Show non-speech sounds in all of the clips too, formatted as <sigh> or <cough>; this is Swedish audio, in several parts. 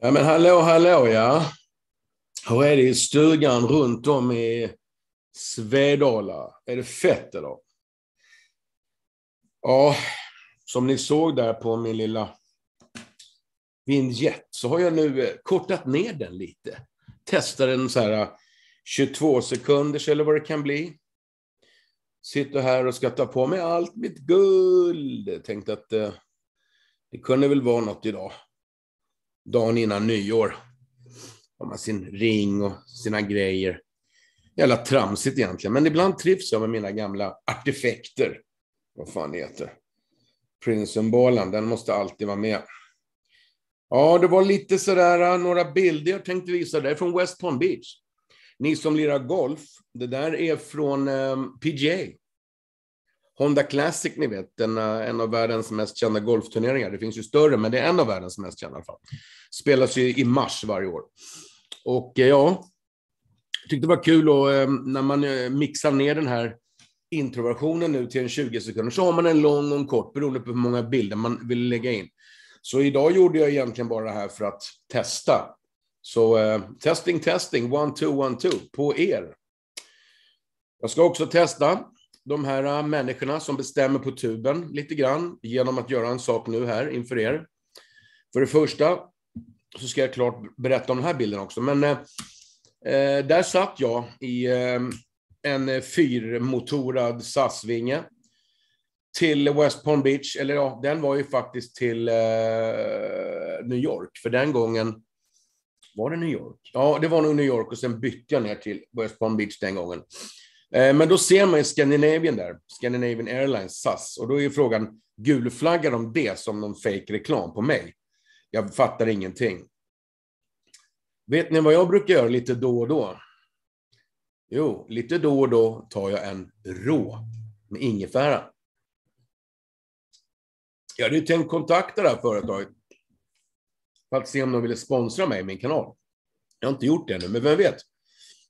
Ja, men hallå, hallå ja. Hur är det i stugan runt om i Svedala? Är det fett idag? Ja, som ni såg där på min lilla vignett så har jag nu eh, kortat ner den lite. Testar den så här 22 eh, sekunders eller vad det kan bli. Sitter här och ska ta på mig allt mitt guld. Tänkte att eh, det kunde väl vara något idag. Dagen innan nyår har man sin ring och sina grejer. Jävla tramsigt egentligen, men ibland trivs jag med mina gamla artefekter. Vad fan det heter. Prinsenbalan, den måste alltid vara med. Ja, det var lite sådär, äh, några bilder jag tänkte visa. Det är från West Palm Beach. Ni som lirar golf, det där är från um, ehm, PGA. Honda Classic, ni vet, en, äh, en av världens mest kända golfturneringar. Det finns ju större, men det är en av världens mest kända i alla fall. Spelas ju i mars varje år. Och eh, ja, jag tyckte det var kul och eh, när man eh, mixar ner den här introversionen nu till en 20 sekunder så har man en lång och en kort beroende på hur många bilder man vill lägga in. Så idag gjorde jag egentligen bara det här för att testa. Så eh, testing, testing, one, two, one, two på er. Jag ska också testa de här människorna som bestämmer på tuben lite grann genom att göra en sak nu här inför er. För det första så ska jag klart berätta om den här bilden också. Men eh, eh, där satt jag i eh, en fyrmotorad SAS-vinge till West Palm Beach, eller ja, den var ju faktiskt till eh, New York, för den gången var det New York? Ja, det var nog New York och sen bytte jag ner till West Palm Beach den gången. Eh, men då ser man ju Scandinavian där, Scandinavian Airlines, SAS, och då är ju frågan, gulflaggar de det som någon fake reklam på mig? Jag fattar ingenting. Vet ni vad jag brukar göra lite då och då? Jo, lite då och då tar jag en rå med ingefära. Jag hade ju tänkt kontakta det här företaget för att se om de ville sponsra mig i min kanal. Jag har inte gjort det ännu, men vem vet?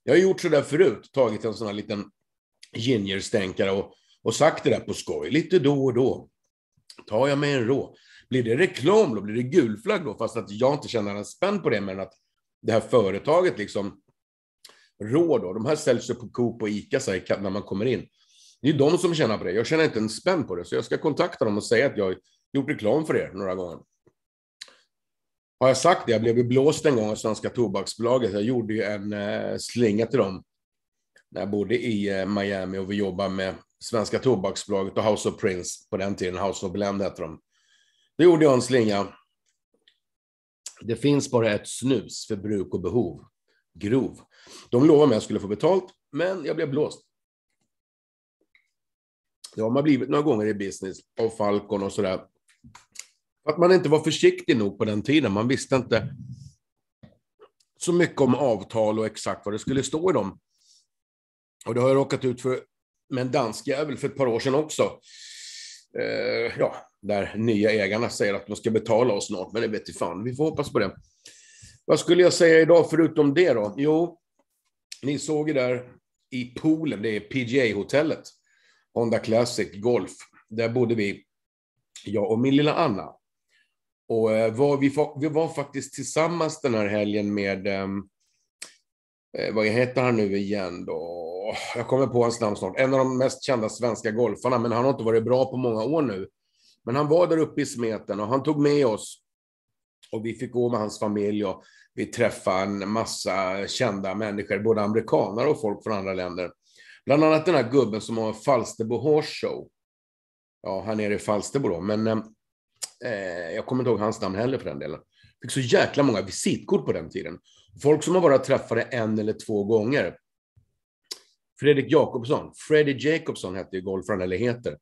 Jag har gjort så där förut, tagit en sån här liten gingerstänkare och, och sagt det där på skoj, lite då och då. Tar jag mig en rå? Blir det reklam då? Blir det gulflagg då? Fast att jag inte känner en spänn på det, men att det här företaget liksom rår då. De här säljs ju på Coop och Ica så här, när man kommer in. Det är de som tjänar på det. Jag tjänar inte en spänn på det, så jag ska kontakta dem och säga att jag gjort reklam för er några gånger. Har jag sagt det? Jag blev blåst en gång av Svenska Tobaksbolaget. Jag gjorde ju en eh, slinga till dem när jag bodde i eh, Miami och vi jobbade med Svenska Tobaksbolaget och House of Prince på den tiden. House of Blend hette de. Då gjorde jag en slinga det finns bara ett snus för bruk och behov. Grov. De lovade mig att jag skulle få betalt, men jag blev blåst. Det har man blivit några gånger i business, av Falcon och sådär. Att man inte var försiktig nog på den tiden. Man visste inte så mycket om avtal och exakt vad det skulle stå i dem. Och det har jag råkat ut för med en dansk jävel för ett par år sedan också. Eh, ja, där nya ägarna säger att de ska betala oss snart, men det vet fan, vi får hoppas på det. Vad skulle jag säga idag förutom det då? Jo, ni såg ju där i poolen, det är PGA-hotellet, Honda Classic Golf. Där bodde vi, jag och min lilla Anna. Och eh, var, vi, vi var faktiskt tillsammans den här helgen med, ehm, eh, vad heter han nu igen då? Jag kommer på hans namn snart. En av de mest kända svenska golfarna, men han har inte varit bra på många år nu. Men han var där uppe i smeten och han tog med oss. Och vi fick gå med hans familj och vi träffade en massa kända människor, både amerikaner och folk från andra länder. Bland annat den här gubben som har Falsterbo Horse Show. Ja, han är i Falsterbo då, men eh, jag kommer inte ihåg hans namn heller för den delen. Fick så jäkla många visitkort på den tiden. Folk som har bara träffade en eller två gånger. Fredrik Jakobsson, Freddie Jacobsson hette ju golfaren, eller heter.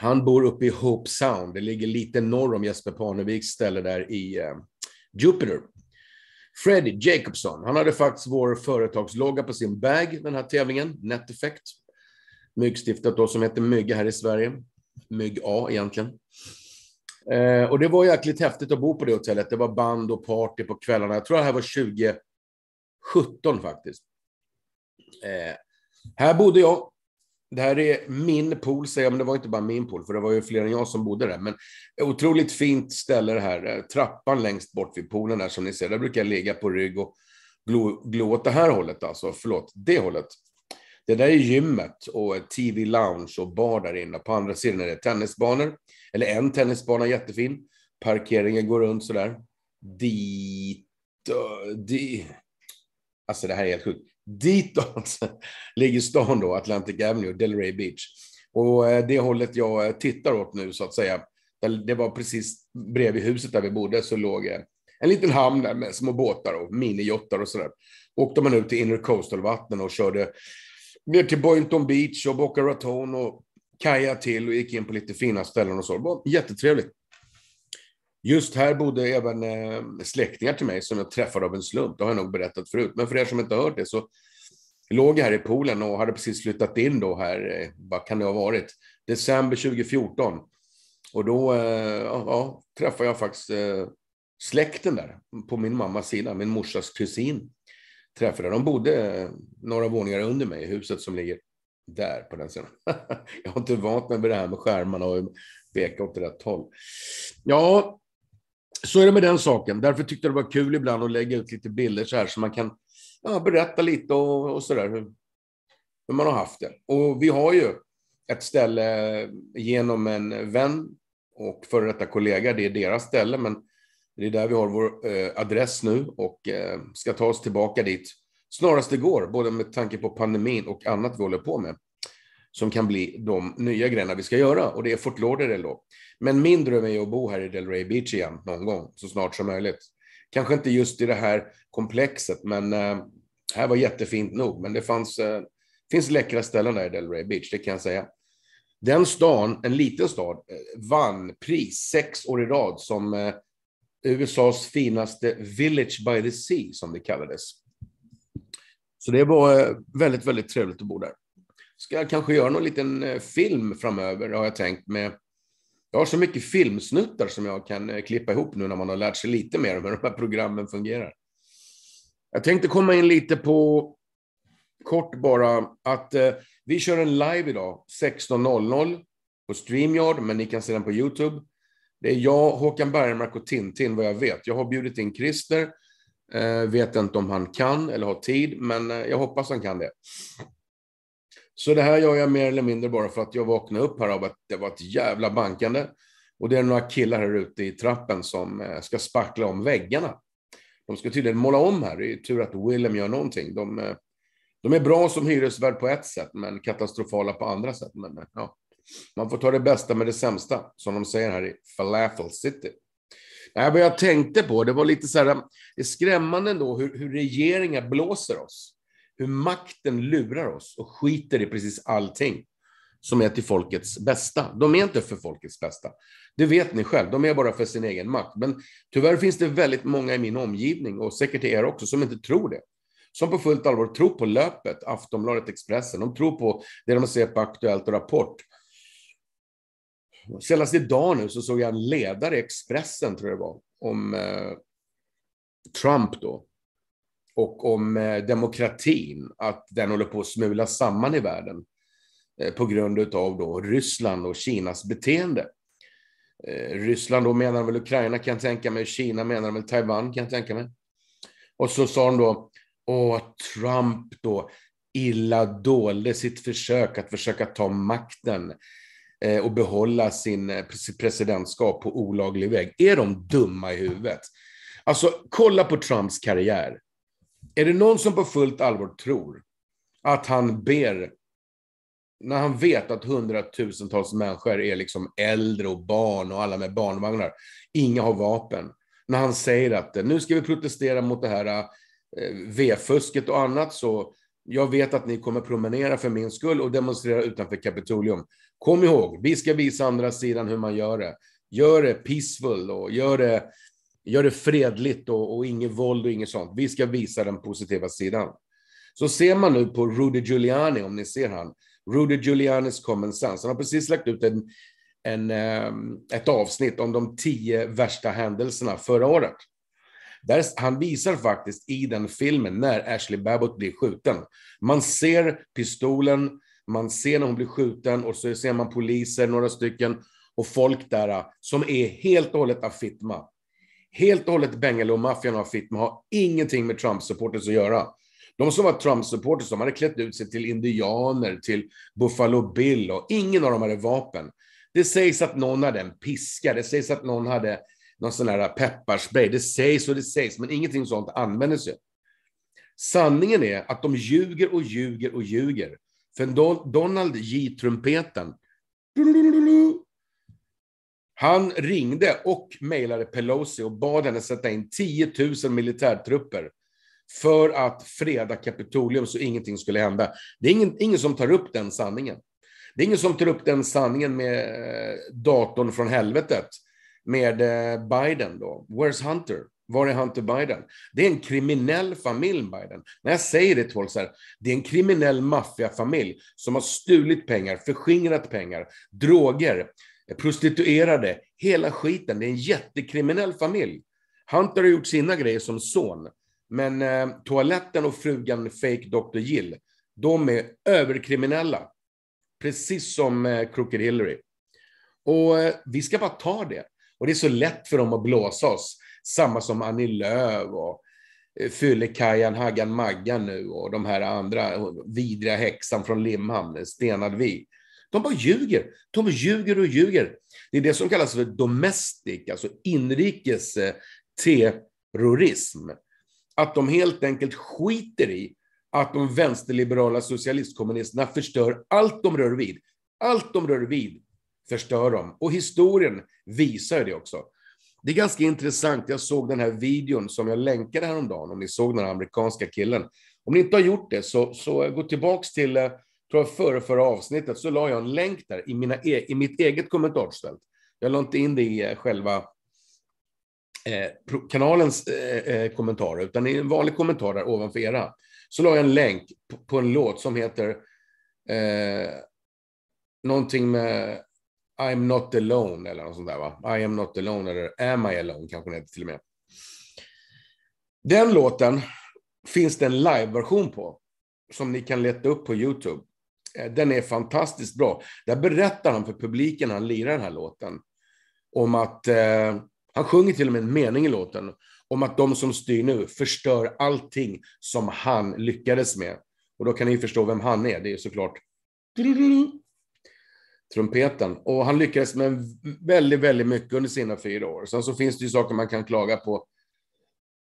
Han bor uppe i Hope Sound. Det ligger lite norr om Jesper Parneviks ställe där i eh, Jupiter. Freddie Jacobson, han hade faktiskt vår företagslogga på sin bag den här tävlingen, NetEffect. Myggstiftet då som heter Mygga här i Sverige. Mygg A egentligen. Eh, och det var jäkligt häftigt att bo på det hotellet. Det var band och party på kvällarna. Jag tror det här var 2017 faktiskt. Eh, här bodde jag det här är min pool, säger jag, men det var inte bara min pool, för det var ju fler än jag som bodde där. Men otroligt fint ställe det här. Eh, trappan längst bort vid poolen där som ni ser, där brukar jag ligga på rygg och glo, glo åt det här hållet alltså. Förlåt, det hållet. Det där är gymmet och TV lounge och bar där inne. På andra sidan är det tennisbanor, eller en tennisbana, jättefin. Parkeringen går runt sådär. Dit... Eh, dit. Alltså det här är helt sjukt. Ditåt <laughs> ligger stan då, Atlantic Avenue, Delray Beach. Och eh, det hållet jag eh, tittar åt nu så att säga, det var precis bredvid huset där vi bodde så låg eh, en liten hamn där med små båtar och minijottar och sådär. Åkte man ut till Inner Coastal-vatten och körde ner till Boynton Beach och Boca Raton och kaja till och gick in på lite fina ställen och så. Det var jättetrevligt. Just här bodde även eh, släktingar till mig som jag träffade av en slump. Det har jag nog berättat förut, men för er som inte har hört det så låg jag här i poolen och hade precis flyttat in då här, eh, vad kan det ha varit, december 2014. Och då eh, ja, träffade jag faktiskt släkten där på min mammas sida, min morsas kusin. Träffade. De bodde några våningar under mig i huset som ligger där på den sidan. <laughs> jag har inte vant mig vid det här med skärmarna och peka åt rätt håll. Ja, så är det med den saken. Därför tyckte jag det var kul ibland att lägga ut lite bilder så här så man kan ja, berätta lite och, och så där hur, hur man har haft det. Och vi har ju ett ställe genom en vän och före detta kollega. Det är deras ställe, men det är där vi har vår eh, adress nu och eh, ska ta oss tillbaka dit snarast det går, både med tanke på pandemin och annat vi håller på med som kan bli de nya grejerna vi ska göra och det är Fort Lauderdale då. Men min dröm är att bo här i Delray Beach igen någon gång så snart som möjligt. Kanske inte just i det här komplexet, men äh, här var jättefint nog. Men det fanns, äh, finns läckra ställen där i Delray Beach, det kan jag säga. Den stan, en liten stad, eh, vann pris sex år i rad som äh, USAs finaste Village by the Sea, som det kallades. Så det var väldigt, väldigt trevligt att bo där ska jag kanske göra någon liten eh, film framöver, har jag tänkt. Med, jag har så mycket filmsnuttar som jag kan eh, klippa ihop nu när man har lärt sig lite mer om hur de här programmen fungerar. Jag tänkte komma in lite på, kort bara, att eh, vi kör en live idag 16.00 på Streamyard, men ni kan se den på YouTube. Det är jag, Håkan Bergmark och Tintin, vad jag vet. Jag har bjudit in Christer. Eh, vet inte om han kan eller har tid, men jag hoppas han kan det. Så det här gör jag mer eller mindre bara för att jag vaknade upp här av att det var ett jävla bankande. Och det är några killar här ute i trappen som eh, ska spackla om väggarna. De ska tydligen måla om här. Det är tur att Willem gör någonting. De, eh, de är bra som hyresvärd på ett sätt, men katastrofala på andra sätt. Men, eh, ja. Man får ta det bästa med det sämsta, som de säger här i Falafel City. Nej, vad jag tänkte på, det var lite så här, det är skrämmande ändå hur, hur regeringar blåser oss hur makten lurar oss och skiter i precis allting som är till folkets bästa. De är inte för folkets bästa. Det vet ni själv, de är bara för sin egen makt. Men tyvärr finns det väldigt många i min omgivning, och säkert er också, som inte tror det. Som på fullt allvar tror på löpet, Aftonbladet, Expressen. De tror på det de ser på Aktuellt och Rapport. Senast idag nu så såg jag en ledare i Expressen, tror jag det var, om eh, Trump då och om eh, demokratin, att den håller på att smula samman i världen eh, på grund av då Ryssland och Kinas beteende. Eh, Ryssland då menar väl Ukraina kan jag tänka mig, Kina menar väl Taiwan kan jag tänka mig. Och så sa han då, att Trump då illa dolde sitt försök att försöka ta makten och behålla sin presidentskap på olaglig väg. Är de dumma i huvudet? Alltså, kolla på Trumps karriär. Är det någon som på fullt allvar tror att han ber när han vet att hundratusentals människor är liksom äldre och barn och alla med barnvagnar. Inga har vapen. När han säger att nu ska vi protestera mot det här eh, V-fusket och annat så jag vet att ni kommer promenera för min skull och demonstrera utanför Kapitolium. Kom ihåg, vi ska visa andra sidan hur man gör det. Gör det peaceful och gör det Gör det fredligt och, och inget våld och inget sånt. Vi ska visa den positiva sidan. Så ser man nu på Rudy Giuliani, om ni ser han. Rudy Giulianis common sense. Han har precis lagt ut en, en, ehm, ett avsnitt om de tio värsta händelserna förra året. Där, han visar faktiskt i den filmen när Ashley Babbitt blir skjuten. Man ser pistolen, man ser när hon blir skjuten och så ser man poliser, några stycken, och folk där som är helt och hållet afitma. Helt och hållet Bengalo-maffian har fitt, men har ingenting med Trump-supporters att göra. De som var Trump-supporters, hade klätt ut sig till indianer, till Buffalo Bill och ingen av dem hade vapen. Det sägs att någon hade en piska, det sägs att någon hade någon sån här pepparspray. Det sägs och det sägs, men ingenting sånt användes ju. Sanningen är att de ljuger och ljuger och ljuger. För Donald J. Trumpeten han ringde och mejlade Pelosi och bad henne sätta in 10 000 militärtrupper för att freda Kapitolium så ingenting skulle hända. Det är ingen, ingen som tar upp den sanningen. Det är ingen som tar upp den sanningen med eh, datorn från helvetet med eh, Biden då. Where's Hunter? Var är Hunter Biden? Det är en kriminell familj, Biden. När jag säger det till folk så här, det är en kriminell maffiafamilj som har stulit pengar, förskingrat pengar, droger, prostituerade, hela skiten. Det är en jättekriminell familj. Hunter har gjort sina grejer som son, men eh, toaletten och frugan Fake Dr. Jill, de är överkriminella. Precis som eh, Crooked Hillary. Och eh, vi ska bara ta det. Och det är så lätt för dem att blåsa oss. Samma som Annie Lööf och eh, Fyllekajan, Haggan Maggan nu och de här andra vidriga häxan från Limhamn, stenad vi. De bara ljuger. De ljuger och ljuger. Det är det som kallas för domestic, alltså inrikes terrorism. Att de helt enkelt skiter i att de vänsterliberala socialistkommunisterna förstör allt de rör vid. Allt de rör vid förstör de. Och historien visar det också. Det är ganska intressant. Jag såg den här videon som jag länkade häromdagen, om ni såg den amerikanska killen. Om ni inte har gjort det, så, så gå tillbaka till eh, tror jag förra, förra avsnittet, så la jag en länk där i, mina, e- i mitt eget kommentarsfält. Jag la inte in det i eh, själva eh, kanalens eh, eh, kommentarer, utan i en vanlig kommentar där ovanför era. Så la jag en länk på, på en låt som heter eh, någonting med I'm not alone eller något sånt där va? I am not alone eller Am I alone kanske den heter till och med. Den låten finns det en liveversion på som ni kan leta upp på Youtube. Eh, den är fantastiskt bra. Där berättar han för publiken när han lirar den här låten om att, eh, han sjunger till och med en mening i låten, om att de som styr nu förstör allting som han lyckades med. Och då kan ni förstå vem han är, det är såklart trumpeten. Och han lyckades med väldigt, väldigt mycket under sina fyra år. Sen så finns det ju saker man kan klaga på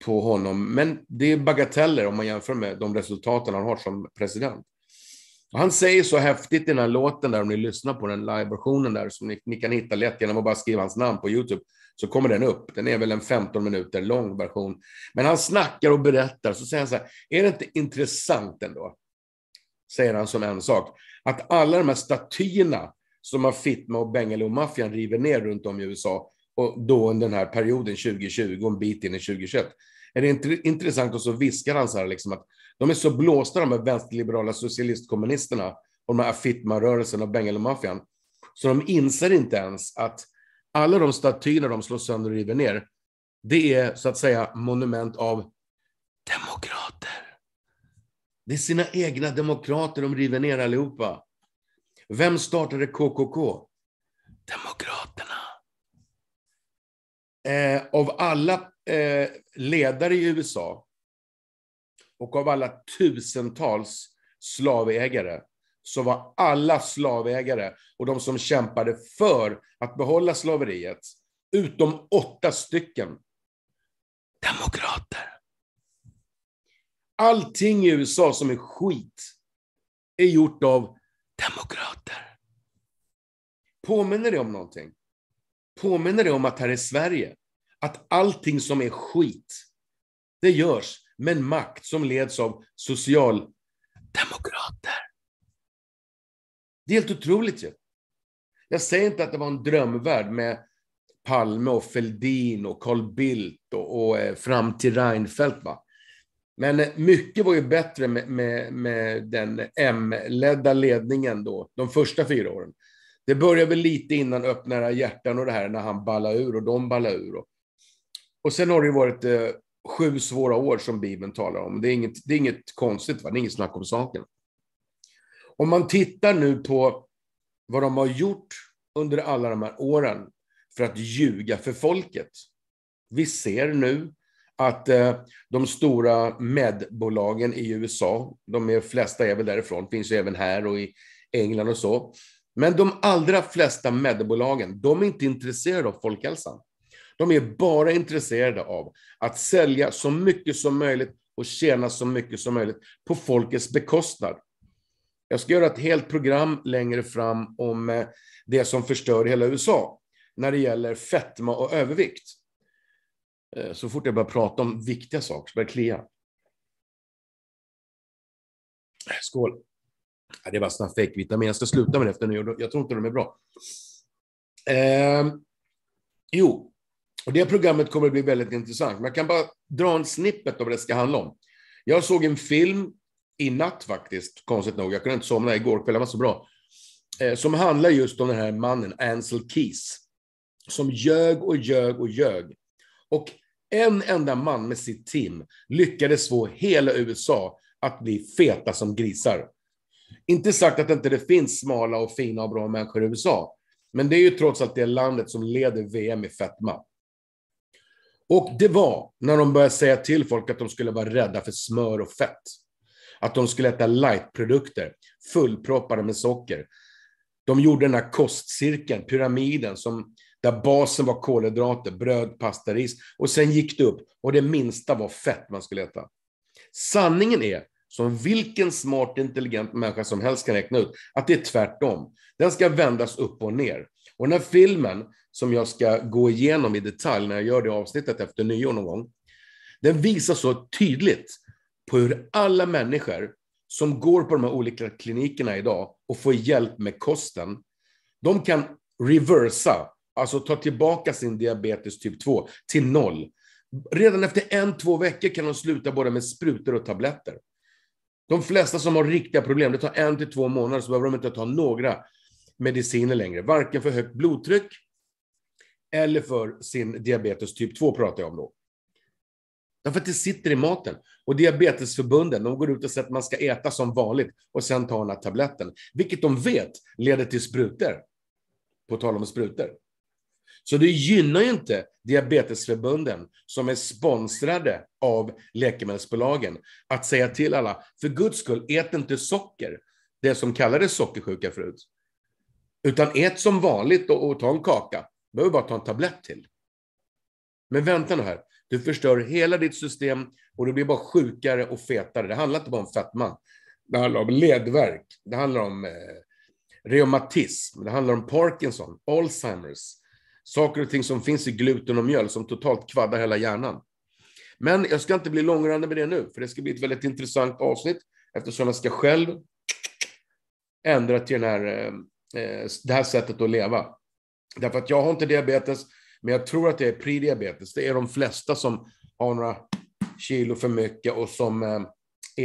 på honom, men det är bagateller om man jämför med de resultaten han har som president. Han säger så häftigt i den här låten där, om ni lyssnar på den live-versionen där, som ni, ni, kan hitta lätt genom att bara skriva hans namn på YouTube, så kommer den upp. Den är väl en 15 minuter lång version. Men han snackar och berättar, så säger han så här, är det inte intressant ändå? Säger han som en sak, att alla de här statyerna som Fitma och Bengalo-maffian river ner runt om i USA, och då under den här perioden 2020 och en bit in i 2021, är det intressant och så viskar han så här liksom att de är så blåsta de här vänsterliberala socialistkommunisterna och de här Fitma-rörelsen och Bengalomaffian, Så de inser inte ens att alla de statyerna de slår sönder och river ner, det är så att säga monument av demokrater. Det är sina egna demokrater de river ner allihopa. Vem startade KKK? Demokraterna. Eh, av alla Eh, ledare i USA och av alla tusentals slavägare så var alla slavägare och de som kämpade för att behålla slaveriet, utom åtta stycken, demokrater. Allting i USA som är skit är gjort av demokrater. Påminner det om någonting? Påminner det om att här är Sverige? att allting som är skit, det görs med en makt som leds av socialdemokrater. Det är helt otroligt ju. Jag säger inte att det var en drömvärld med Palme och Fälldin och Carl Bildt och, och eh, fram till Reinfeldt. Va? Men eh, mycket var ju bättre med, med, med den M-ledda ledningen då, de första fyra åren. Det började väl lite innan öppna era hjärtan och det här när han ballade ur och de ballade ur. Och och sen har det ju varit eh, sju svåra år som Bibeln talar om. Det är inget, det är inget konstigt, va? det är inget snack om saken. Om man tittar nu på vad de har gjort under alla de här åren för att ljuga för folket. Vi ser nu att eh, de stora medbolagen i USA, de är flesta är väl därifrån, finns ju även här och i England och så. Men de allra flesta medbolagen, de är inte intresserade av folkhälsan. De är bara intresserade av att sälja så mycket som möjligt och tjäna så mycket som möjligt på folkets bekostnad. Jag ska göra ett helt program längre fram om eh, det som förstör hela USA när det gäller fetma och övervikt. Eh, så fort jag börjar prata om viktiga saker så börjar eh, det klia. Skål. Det var såna fake-vitamin. Jag ska sluta med det efter nu. Jag tror inte de är bra. Eh, jo, och det programmet kommer att bli väldigt intressant. Men jag kan bara dra en snippet av vad det ska handla om. Jag såg en film i natt faktiskt, konstigt nog. Jag kunde inte somna igår kväll, den var så bra. Eh, som handlar just om den här mannen, Ansel Keys. Som ljög och ljög och ljög. Och en enda man med sitt team lyckades få hela USA att bli feta som grisar. Inte sagt att inte det inte finns smala och fina och bra människor i USA, men det är ju trots allt det landet som leder VM i fetma. Och det var när de började säga till folk att de skulle vara rädda för smör och fett. Att de skulle äta lightprodukter, fullproppade med socker. De gjorde den här kostcirkeln, pyramiden, som, där basen var kolhydrater, bröd, pasta, ris. Och sen gick det upp och det minsta var fett man skulle äta. Sanningen är, som vilken smart, intelligent människa som helst kan räkna ut, att det är tvärtom. Den ska vändas upp och ner. Och den här filmen, som jag ska gå igenom i detalj när jag gör det avsnittet efter nyår någon gång, den visar så tydligt på hur alla människor som går på de här olika klinikerna idag och får hjälp med kosten, de kan reversa, alltså ta tillbaka sin diabetes typ 2 till noll. Redan efter en, två veckor kan de sluta både med sprutor och tabletter. De flesta som har riktiga problem, det tar en till två månader, så behöver de inte ta några mediciner längre, varken för högt blodtryck eller för sin diabetes typ 2 pratar jag om då. Därför att det sitter i maten. Och diabetesförbunden, de går ut och säger att man ska äta som vanligt och sen ta den här tabletten. Vilket de vet leder till sprutor. På tal om sprutor. Så det gynnar ju inte diabetesförbunden som är sponsrade av läkemedelsbolagen att säga till alla, för guds skull, ät inte socker. Det som kallades sockersjuka förut. Utan ät som vanligt och, och ta en kaka. Du behöver bara ta en tablett till. Men vänta nu här. Du förstör hela ditt system och du blir bara sjukare och fetare. Det handlar inte bara om fetma. Det handlar om ledvärk. Det handlar om eh, reumatism. Det handlar om Parkinson, Alzheimers. Saker och ting som finns i gluten och mjöl som totalt kvaddar hela hjärnan. Men jag ska inte bli långrandig med det nu, för det ska bli ett väldigt intressant avsnitt eftersom jag ska själv ändra till den här eh, Eh, det här sättet att leva. Därför att jag har inte diabetes, men jag tror att det är prediabetes. Det är de flesta som har några kilo för mycket och som eh,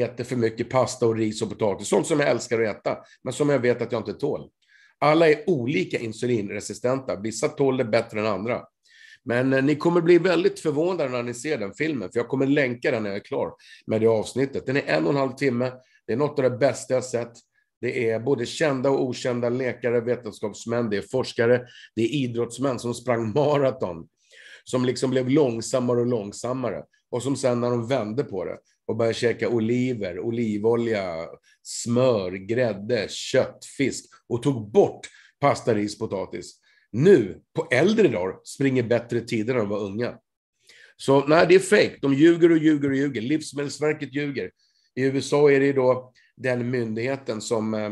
äter för mycket pasta och ris och potatis. Sånt som jag älskar att äta, men som jag vet att jag inte tål. Alla är olika insulinresistenta. Vissa tål det bättre än andra. Men eh, ni kommer bli väldigt förvånade när ni ser den filmen, för jag kommer länka den när jag är klar med det avsnittet. Den är en och en halv timme. Det är något av det bästa jag sett. Det är både kända och okända läkare, vetenskapsmän, det är forskare, det är idrottsmän som sprang maraton, som liksom blev långsammare och långsammare. Och som sen när de vände på det och började käka oliver, olivolja, smör, grädde, kött, fisk och tog bort pasta, ris, potatis. Nu, på äldre dagar, springer bättre tider när de var unga. Så nej, det är fejk. De ljuger och ljuger och ljuger. Livsmedelsverket ljuger. I USA är det då den myndigheten som eh,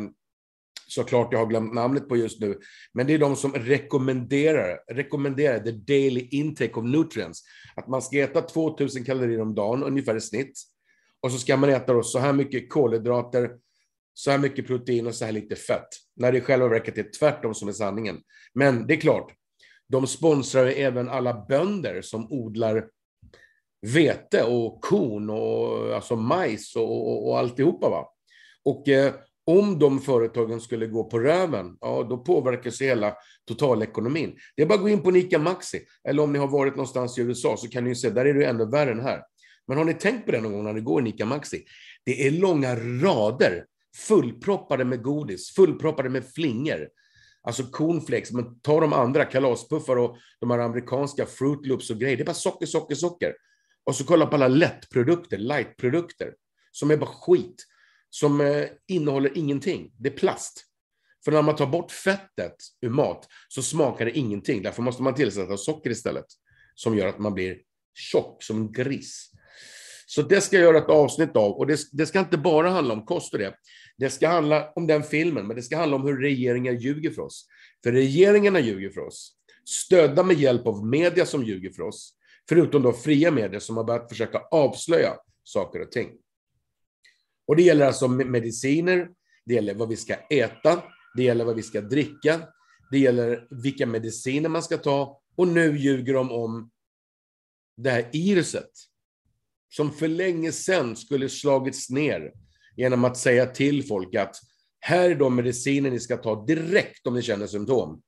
såklart jag har glömt namnet på just nu, men det är de som rekommenderar, rekommenderar the daily intake of nutrients, att man ska äta 2000 kalorier om dagen ungefär i snitt, och så ska man äta då så här mycket kolhydrater, så här mycket protein och så här lite fett, när det i själva verket är tvärtom som är sanningen. Men det är klart, de sponsrar även alla bönder som odlar vete och korn och alltså majs och, och, och alltihopa. Va? Och eh, om de företagen skulle gå på röven, ja, då påverkas hela totalekonomin. Det är bara att gå in på Nika Maxi, eller om ni har varit någonstans i USA så kan ni se, där är det ännu värre än här. Men har ni tänkt på det någon gång när ni går i Nika Maxi? Det är långa rader fullproppade med godis, fullproppade med flingor. Alltså cornflakes, men ta de andra, kalaspuffar och de här amerikanska fruit loops och grejer. Det är bara socker, socker, socker. Och så kolla på alla lättprodukter, lightprodukter, som är bara skit som eh, innehåller ingenting. Det är plast. För när man tar bort fettet ur mat så smakar det ingenting. Därför måste man tillsätta socker istället. Som gör att man blir tjock som en gris. Så det ska jag göra ett avsnitt av. Och det, det, ska inte bara handla om kost och det. Det ska handla om den filmen, men det ska handla om hur regeringar ljuger för oss. För regeringarna ljuger för oss. Stödda med hjälp av media som ljuger för oss. Förutom då fria medier som har börjat försöka avslöja saker och ting. Och det gäller alltså mediciner, det gäller vad vi ska äta, det gäller vad vi ska dricka, det gäller vilka mediciner man ska ta och nu ljuger de om det här iruset som för länge sedan skulle slagits ner genom att säga till folk att här är de mediciner ni ska ta direkt om ni känner symptom.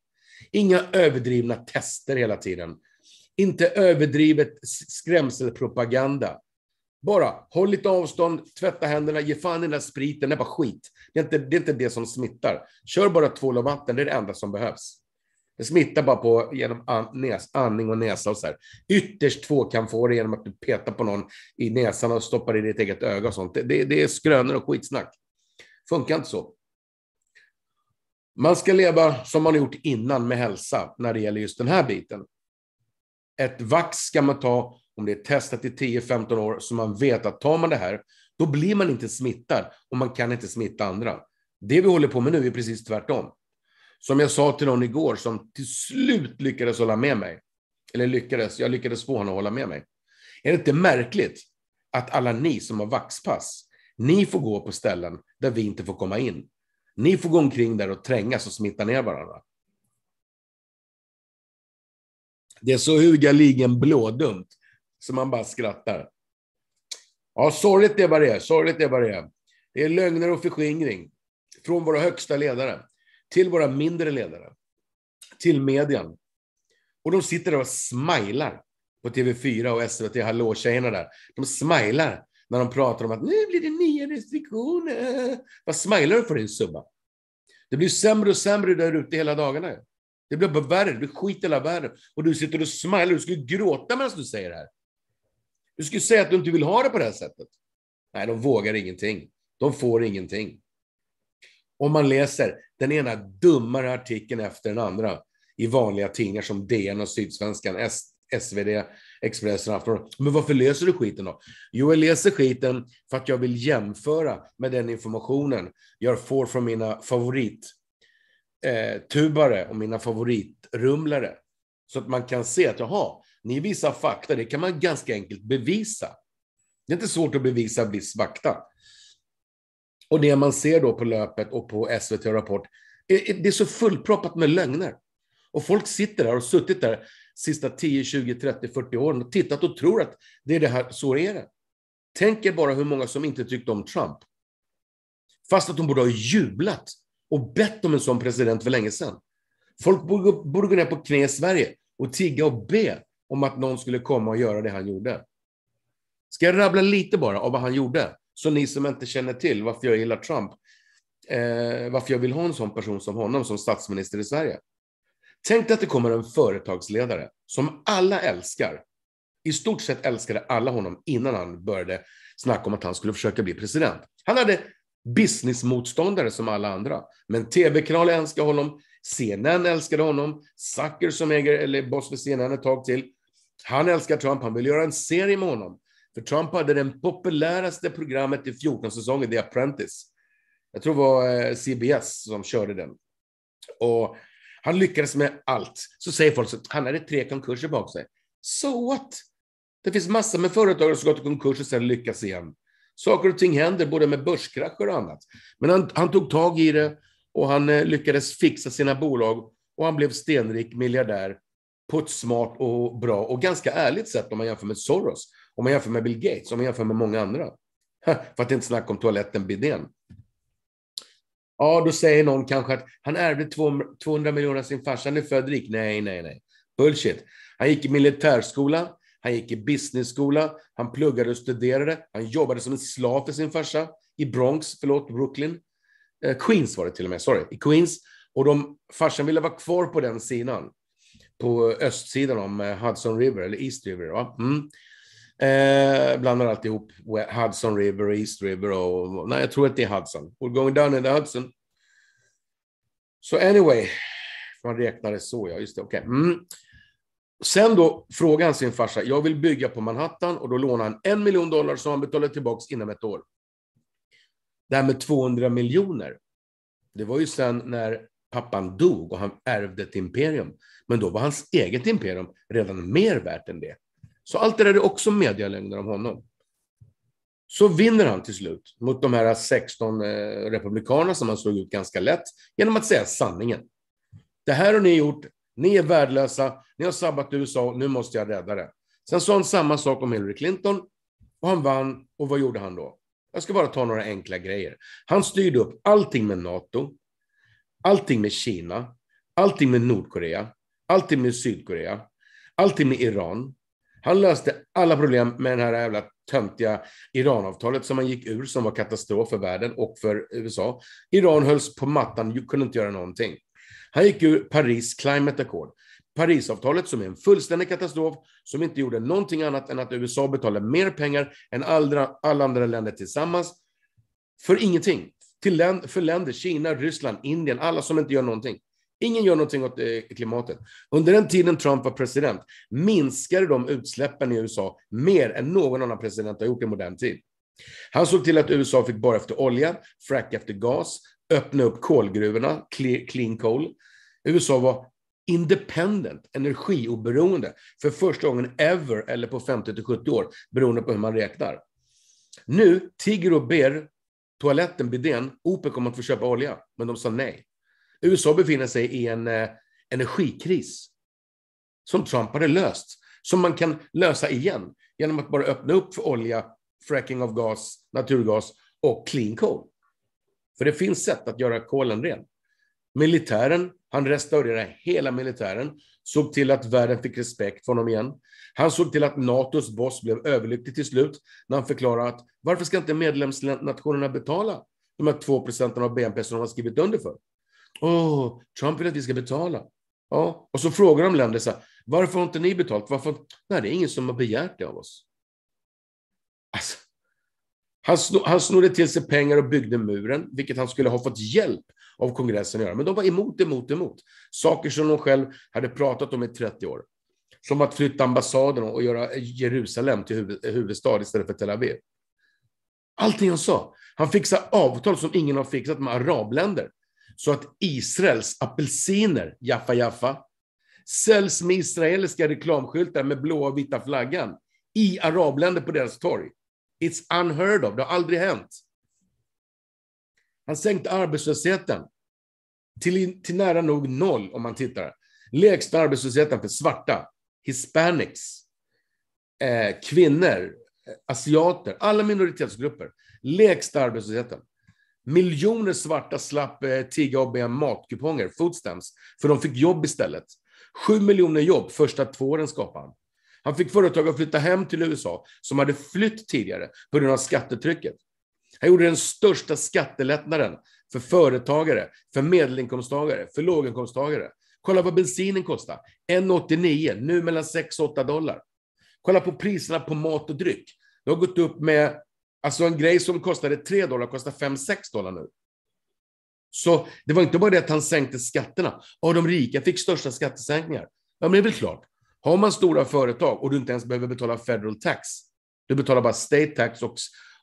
Inga överdrivna tester hela tiden. Inte överdrivet skrämselpropaganda. Bara håll lite avstånd, tvätta händerna, ge fan i den där spriten, det är bara skit. Det är, inte, det är inte det som smittar. Kör bara tvål och vatten, det är det enda som behövs. Det smittar bara på genom an, näs, andning och näsa och så här. Ytterst två kan få det genom att du petar på någon i näsan och stoppar i ditt eget öga och sånt. Det, det, det är skrönor och skitsnack. Funkar inte så. Man ska leva som man gjort innan med hälsa när det gäller just den här biten. Ett vax ska man ta om det är testat i 10-15 år, så man vet att tar man det här, då blir man inte smittad och man kan inte smitta andra. Det vi håller på med nu är precis tvärtom. Som jag sa till någon igår som till slut lyckades hålla med mig. Eller lyckades, jag lyckades få honom att hålla med mig. Är det inte märkligt att alla ni som har vaxpass, ni får gå på ställen där vi inte får komma in. Ni får gå omkring där och trängas och smitta ner varandra. Det är så hugaligen blådumt så man bara skrattar. Ja, sorgligt det var det Sorgligt det var det Det är lögner och förskingring. Från våra högsta ledare till våra mindre ledare. Till median. Och de sitter där och smilar på TV4 och SVT, hallå tjejerna där. De smilar när de pratar om att nu blir det nya restriktioner. Vad smilar du för din subba? Det blir sämre och sämre där ute hela dagarna. Det blir bara värre, det blir skit hela världen. Och du sitter och smilar, du skulle gråta medan du säger det här. Du skulle säga att du inte vill ha det på det här sättet. Nej, de vågar ingenting. De får ingenting. Om man läser den ena dummare artikeln efter den andra i vanliga tidningar som DN och Sydsvenskan, S SvD, Expressen, Aftonbladet. Men varför läser du skiten då? Jo, jag läser skiten för att jag vill jämföra med den informationen jag får från mina favorittubare eh, och mina favoritrumlare. Så att man kan se att jaha, ni visar fakta, det kan man ganska enkelt bevisa. Det är inte svårt att bevisa viss fakta. Och det man ser då på löpet och på SVT Rapport, eh, eh, det är så fullproppat med lögner. Och folk sitter där och har suttit där sista 10, 20, 30, 40 åren och tittat och tror att det är det här, så är det. Tänk er bara hur många som inte tyckte om Trump. Fast att de borde ha jublat och bett om en sån president för länge sedan. Folk borde gå ner på knä i Sverige och tigga och be om att någon skulle komma och göra det han gjorde. Ska jag rabbla lite bara av vad han gjorde? Så ni som inte känner till varför jag gillar Trump, eh, varför jag vill ha en sån person som honom som statsminister i Sverige. Tänk dig att det kommer en företagsledare som alla älskar. I stort sett älskade alla honom innan han började snacka om att han skulle försöka bli president. Han hade businessmotståndare som alla andra. Men tv-kanaler älskade honom, CNN älskade honom, Zucker som äger, eller boss för CNN ett tag till, han älskar Trump, han vill göra en serie med honom. För Trump hade det populäraste programmet i 14 säsonger, The Apprentice. Jag tror det var eh, CBS som körde den. Och han lyckades med allt. Så säger folk att han hade tre konkurser bakom sig. So what? Det finns massor med företag som gått i konkurs och sen lyckas igen. Saker och ting händer, både med börskrascher och annat. Men han, han tog tag i det och han eh, lyckades fixa sina bolag och han blev stenrik miljardär på ett smart och bra och ganska ärligt sätt om man jämför med Soros, om man jämför med Bill Gates, om man jämför med många andra. <laughs> För att inte snacka om toaletten bidén. Ja, då säger någon kanske att han ärvde 200 miljoner av sin farsa, han är född rik. Nej, nej, nej. Bullshit. Han gick i militärskola, han gick i businessskola, han pluggade och studerade, han jobbade som en slav för sin farsa i Bronx, förlåt, Brooklyn. Eh, Queens var det till och med, sorry, i Queens. Och de, farsan ville vara kvar på den sidan på östsidan om eh, Hudson River, eller East River. Va? Mm. Eh, blandar alltihop Hudson River East River och, nej, jag tror att det är Hudson. We're going down in the Hudson. Så so anyway, man räknade så ja, just det, okej. Okay. Mm. Sen då frågade han sin farsa, jag vill bygga på Manhattan och då lånade han en miljon dollar som han betalade tillbaka inom ett år. Det här med 200 miljoner, det var ju sen när pappan dog och han ärvde ett imperium. Men då var hans eget imperium redan mer värt än det. Så allt det där är också medialögner om honom. Så vinner han till slut mot de här 16 eh, republikanerna som han slog ut ganska lätt genom att säga sanningen. Det här har ni gjort, ni är värdelösa, ni har sabbat USA, nu måste jag rädda det. Sen sa han samma sak om Hillary Clinton och han vann. Och vad gjorde han då? Jag ska bara ta några enkla grejer. Han styrde upp allting med NATO allting med Kina, allting med Nordkorea, allting med Sydkorea, allting med Iran. Han löste alla problem med det här jävla töntiga Iranavtalet som han gick ur, som var katastrof för världen och för USA. Iran hölls på mattan, kunde inte göra någonting. Han gick ur Paris Climate Accord. Parisavtalet som är en fullständig katastrof, som inte gjorde någonting annat än att USA betalade mer pengar än alla andra länder tillsammans för ingenting till för länder, Kina, Ryssland, Indien, alla som inte gör någonting. Ingen gör någonting åt eh, klimatet. Under den tiden Trump var president minskade de utsläppen i USA mer än någon annan president har gjort i modern tid. Han såg till att USA fick bara efter olja, frack efter gas, öppna upp kolgruvorna, clean coal. USA var independent, energioberoende, för första gången ever, eller på 50 till 70 år, beroende på hur man räknar. Nu tigger och ber toaletten, bidén, OPEC kommer att få köpa olja, men de sa nej. USA befinner sig i en eh, energikris som Trump hade löst, som man kan lösa igen genom att bara öppna upp för olja, fracking av gas, naturgas och clean coal. För det finns sätt att göra kolen ren. Militären, han restaurerade hela militären, såg till att världen fick respekt för honom igen. Han såg till att NATOs boss blev överlycklig till slut när han förklarade att varför ska inte medlemsnationerna betala de här 2 procenten av BNP som de har skrivit under för? Åh, oh, Trump vill att vi ska betala. Ja, och så frågar de länder så här, varför har inte ni betalt? Varför? Nej, det är ingen som har begärt det av oss. Alltså, han, snor, han snodde till sig pengar och byggde muren, vilket han skulle ha fått hjälp av kongressen att göra. Men de var emot, emot, emot. Saker som de själv hade pratat om i 30 år. Som att flytta ambassaden och göra Jerusalem till huvudstad istället för Tel Aviv. Allting han sa. Han fixar avtal som ingen har fixat med arabländer. Så att Israels apelsiner, Jaffa Jaffa, säljs med israeliska reklamskyltar med blåa och vita flaggan i arabländer på deras torg. It's unheard of, det har aldrig hänt. Han sänkte arbetslösheten till, till nära nog noll om man tittar. Lägsta arbetslösheten för svarta, hispanics, eh, kvinnor, eh, asiater, alla minoritetsgrupper. Lägsta arbetslösheten. Miljoner svarta slapp eh, tigga och be om matkuponger, foodstamps, för de fick jobb istället. Sju miljoner jobb första två åren skapade han. Han fick företag att flytta hem till USA som hade flytt tidigare på grund av skattetrycket. Han gjorde den största skattelättnaden för företagare, för medelinkomsttagare, för låginkomsttagare. Kolla vad bensinen kostar. 1,89, nu mellan 6 och 8 dollar. Kolla på priserna på mat och dryck. Det har gått upp med, alltså en grej som kostade 3 dollar kostar 5-6 dollar nu. Så det var inte bara det att han sänkte skatterna. Och de rika fick största skattesänkningar. Ja, men det är väl klart. Har man stora företag och du inte ens behöver betala federal tax, du betalar bara state tax och,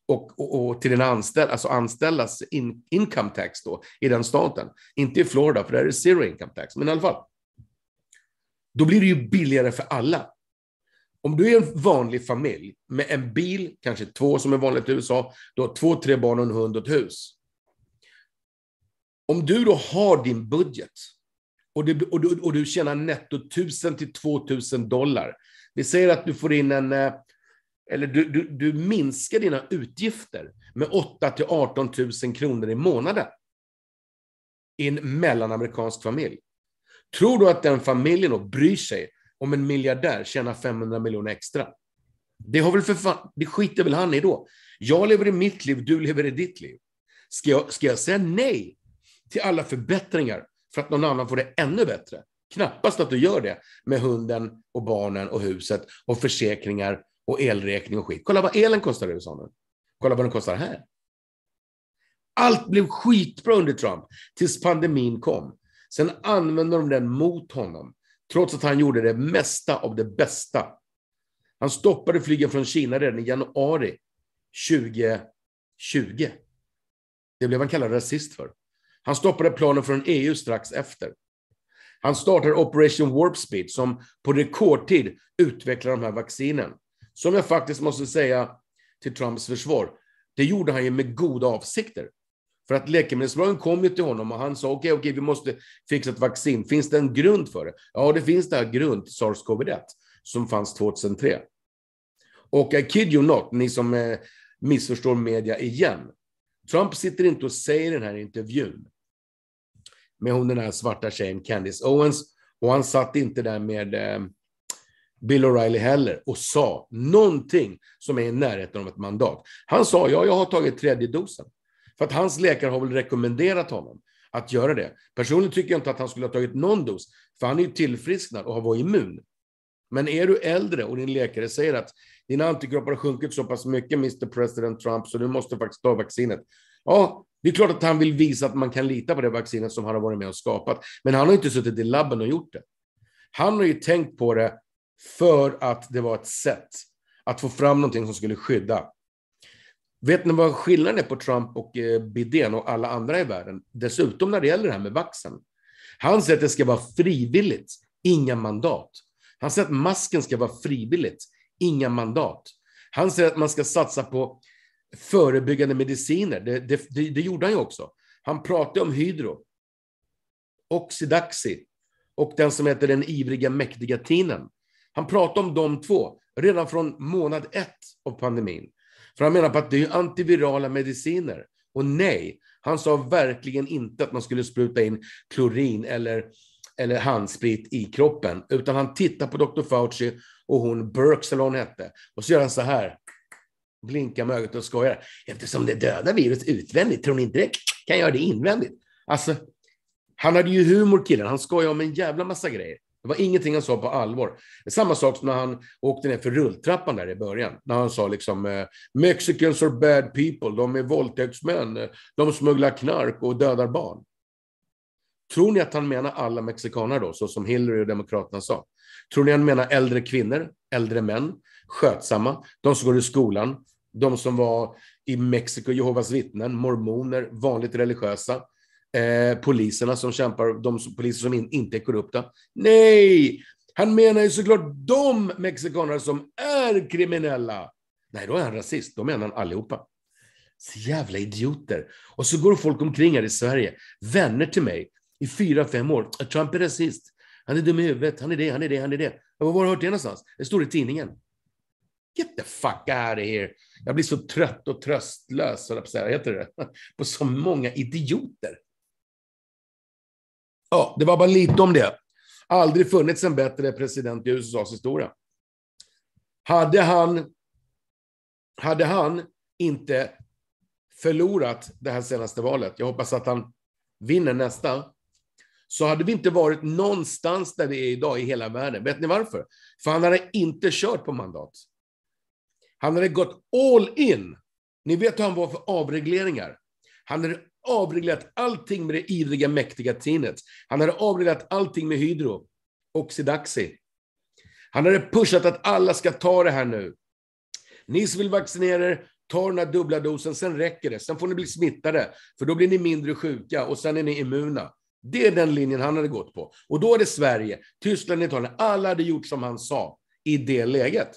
och, och, och till den anställd, alltså anställdas in, income tax då, i den staten. Inte i Florida, för där är det zero income tax, men i alla fall. Då blir det ju billigare för alla. Om du är en vanlig familj med en bil, kanske två som är vanligt i USA, du har två, tre barn och en hund och ett hus. Om du då har din budget och du, och du, och du tjänar netto 1000 till 2000 dollar. Vi säger att du får in en eh, eller du, du, du minskar dina utgifter med 8 till 18 000 kronor i månaden i en mellanamerikansk familj. Tror du att den familjen då bryr sig om en miljardär tjänar 500 miljoner extra? Det, har väl för fan, det skiter väl han i då? Jag lever i mitt liv, du lever i ditt liv. Ska jag, ska jag säga nej till alla förbättringar för att någon annan får det ännu bättre? Knappast att du gör det med hunden och barnen och huset och försäkringar och elräkning och skit. Kolla vad elen kostar i USA nu. Kolla vad den kostar här. Allt blev skitbra under Trump tills pandemin kom. Sen använde de den mot honom, trots att han gjorde det mesta av det bästa. Han stoppade flygen från Kina redan i januari 2020. Det blev han kallad rasist för. Han stoppade planen från EU strax efter. Han startade Operation Warp Speed som på rekordtid utvecklar de här vaccinen. Som jag faktiskt måste säga till Trumps försvar, det gjorde han ju med goda avsikter. För att läkemedelsbolagen kom ju till honom och han sa okej, okay, okej, okay, vi måste fixa ett vaccin. Finns det en grund för det? Ja, det finns det här grund, sars-cov-1, som fanns 2003. Och I kid you not, ni som eh, missförstår media igen. Trump sitter inte och säger den här intervjun med hon den här svarta tjejen Candice Owens, och han satt inte där med eh, Bill O'Reilly heller och sa någonting som är i närheten av ett mandat. Han sa, ja, jag har tagit tredje dosen. För att hans läkare har väl rekommenderat honom att göra det. Personligen tycker jag inte att han skulle ha tagit någon dos, för han är ju tillfrisknad och har varit immun. Men är du äldre och din läkare säger att dina antikroppar har sjunkit så pass mycket, Mr President Trump, så du måste faktiskt ta vaccinet. Ja, det är klart att han vill visa att man kan lita på det vaccinet som han har varit med och skapat, men han har inte suttit i labben och gjort det. Han har ju tänkt på det för att det var ett sätt att få fram någonting som skulle skydda. Vet ni vad skillnaden är på Trump och eh, Biden och alla andra i världen? Dessutom när det gäller det här med vaxen. Han säger att det ska vara frivilligt, inga mandat. Han säger att masken ska vara frivilligt, inga mandat. Han säger att man ska satsa på förebyggande mediciner. Det, det, det, det gjorde han ju också. Han pratade om hydro, oxidaxi och den som heter den ivriga mäktiga tinen. Han pratade om de två redan från månad ett av pandemin. För han menar på att det är antivirala mediciner. Och nej, han sa verkligen inte att man skulle spruta in klorin eller, eller handsprit i kroppen, utan han tittar på Dr. Fauci och hon Burks, eller hon hette, och så gör han så här, blinkar med ögat och skojar. Eftersom det dödar virus utvändigt, tror ni inte det kan göra det invändigt? Alltså, han hade ju humor killen, han skojade om en jävla massa grejer. Det var ingenting han sa på allvar. Samma sak som när han åkte ner för rulltrappan där i början. När han sa liksom eh, “Mexicans are bad people, de är våldtäktsmän, eh, de smugglar knark och dödar barn”. Tror ni att han menar alla mexikaner då, så som Hillary och Demokraterna sa? Tror ni han menar äldre kvinnor, äldre män, skötsamma, de som går i skolan, de som var i Mexiko, Jehovas vittnen, mormoner, vanligt religiösa, eh, poliserna som kämpar, de poliser som in, inte är korrupta. Nej, han menar ju såklart de mexikaner som är kriminella. Nej, då är han rasist. Då menar han allihopa. Så jävla idioter. Och så går folk omkring här i Sverige, vänner till mig, i fyra, fem år. Trump är rasist. Han är dum i huvudet. Han är det, han är det, han är det. Var har du hört det någonstans? Det står i tidningen. Get the fuck out of here. Jag blir så trött och tröstlös, på så heter det, <laughs> på så många idioter. Ja, det var bara lite om det. Aldrig funnits en bättre president i USAs historia. Hade han, hade han inte förlorat det här senaste valet, jag hoppas att han vinner nästa, så hade vi inte varit någonstans där vi är idag i hela världen. Vet ni varför? För han hade inte kört på mandat. Han hade gått all in. Ni vet hur han var för avregleringar. Han hade avreglerat allting med det ivriga, mäktiga teamet. Han hade avreglerat allting med Hydro, Oxidaxi. Han hade pushat att alla ska ta det här nu. Ni som vill vaccinera er, ta den här dubbla dosen, sen räcker det. Sen får ni bli smittade, för då blir ni mindre sjuka och sen är ni immuna. Det är den linjen han hade gått på. Och då är det Sverige, Tyskland, Italien, alla hade gjort som han sa i det läget.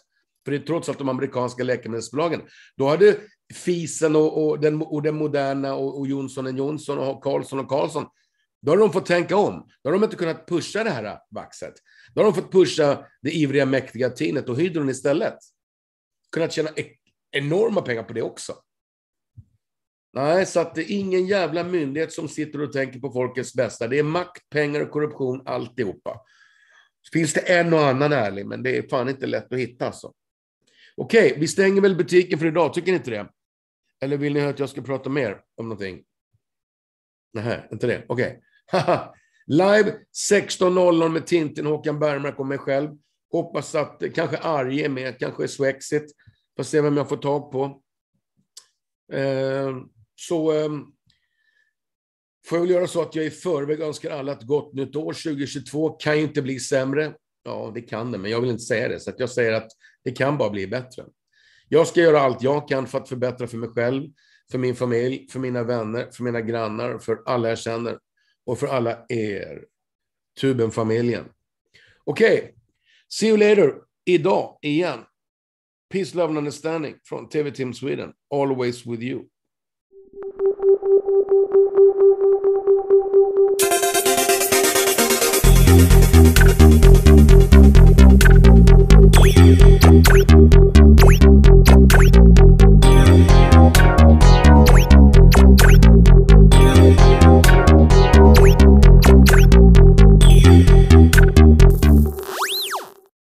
För det är trots allt de amerikanska läkemedelsbolagen. Då hade Fisen och, och, den, och den moderna och, och Jonsson Jonsson och Karlsson och Karlsson. Då har de fått tänka om. Då har de inte kunnat pusha det här vaxet. Då har de fått pusha det ivriga, mäktiga tinet och hydron istället. Kunnat tjäna enorma pengar på det också. Nej, så att det är ingen jävla myndighet som sitter och tänker på folkets bästa. Det är makt, pengar och korruption, alltihopa. Så finns det en och annan ärlig, men det är fan inte lätt att hitta alltså. Okej, vi stänger väl butiken för idag, tycker ni inte det? Eller vill ni att jag ska prata mer om någonting? Nej, inte det. Okej. Okay. <laughs> Live 16.00 med Tintin, Håkan Bergmark och mig själv. Hoppas att kanske Arje är med, kanske Swexit. Får se vem jag får tag på. Eh, så eh, får jag väl göra så att jag i förväg önskar alla ett gott nytt år. 2022 kan ju inte bli sämre. Ja, det kan det, men jag vill inte säga det. Så jag säger att det kan bara bli bättre. Jag ska göra allt jag kan för att förbättra för mig själv, för min familj, för mina vänner, för mina grannar, för alla jag känner och för alla er. Tubenfamiljen. Okej, okay. see you later. Idag igen. Peace, love and understanding från TV Team Sweden. Always with you.